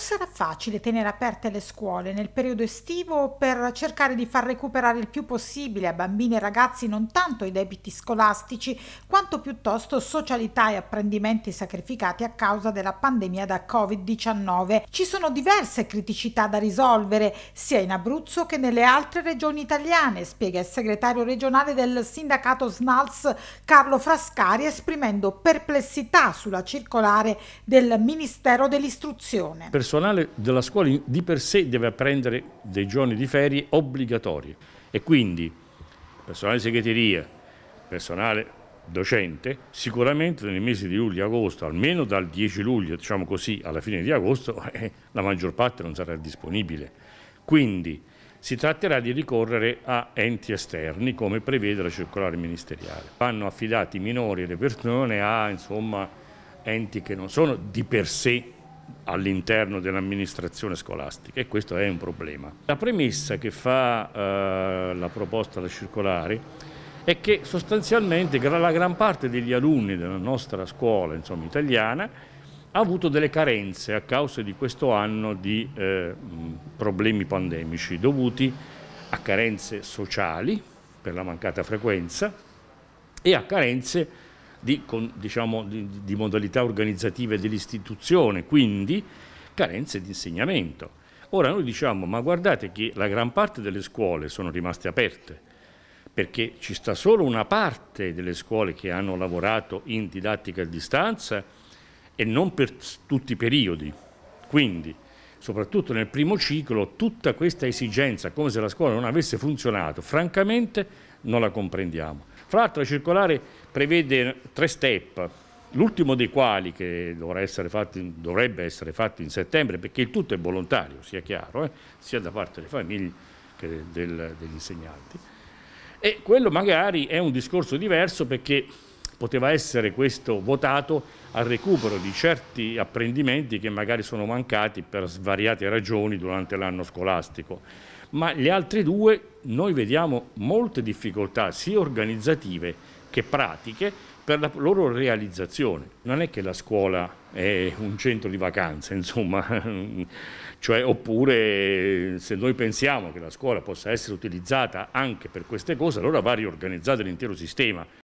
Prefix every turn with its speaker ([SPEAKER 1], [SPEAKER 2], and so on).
[SPEAKER 1] sarà facile tenere aperte le scuole nel periodo estivo per cercare di far recuperare il più possibile a bambini e ragazzi non tanto i debiti scolastici quanto piuttosto socialità e apprendimenti sacrificati a causa della pandemia da Covid-19. Ci sono diverse criticità da risolvere sia in Abruzzo che nelle altre regioni italiane, spiega il segretario regionale del sindacato SNALS Carlo Frascari esprimendo perplessità sulla circolare del Ministero dell'Istruzione.
[SPEAKER 2] Per personale della scuola di per sé deve apprendere dei giorni di ferie obbligatori e quindi personale di segreteria, personale docente, sicuramente nei mesi di luglio e agosto, almeno dal 10 luglio, diciamo così, alla fine di agosto, eh, la maggior parte non sarà disponibile. Quindi si tratterà di ricorrere a enti esterni, come prevede la circolare ministeriale. Vanno affidati minori e le persone a insomma, enti che non sono di per sé all'interno dell'amministrazione scolastica e questo è un problema. La premessa che fa eh, la proposta da circolare è che sostanzialmente la gran parte degli alunni della nostra scuola insomma, italiana ha avuto delle carenze a causa di questo anno di eh, problemi pandemici dovuti a carenze sociali per la mancata frequenza e a carenze di, con, diciamo, di, di modalità organizzative dell'istituzione, quindi carenze di insegnamento. Ora noi diciamo, ma guardate che la gran parte delle scuole sono rimaste aperte, perché ci sta solo una parte delle scuole che hanno lavorato in didattica a distanza e non per tutti i periodi. Quindi, soprattutto nel primo ciclo, tutta questa esigenza, come se la scuola non avesse funzionato, francamente non la comprendiamo. Fra l'altro la circolare prevede tre step, l'ultimo dei quali che essere fatti, dovrebbe essere fatto in settembre, perché il tutto è volontario, sia chiaro, eh, sia da parte delle famiglie che del, degli insegnanti. E quello magari è un discorso diverso perché poteva essere questo votato al recupero di certi apprendimenti che magari sono mancati per svariate ragioni durante l'anno scolastico ma le altre due noi vediamo molte difficoltà sia organizzative che pratiche per la loro realizzazione. Non è che la scuola è un centro di vacanza, insomma, cioè, oppure se noi pensiamo che la scuola possa essere utilizzata anche per queste cose, allora va riorganizzato l'intero sistema.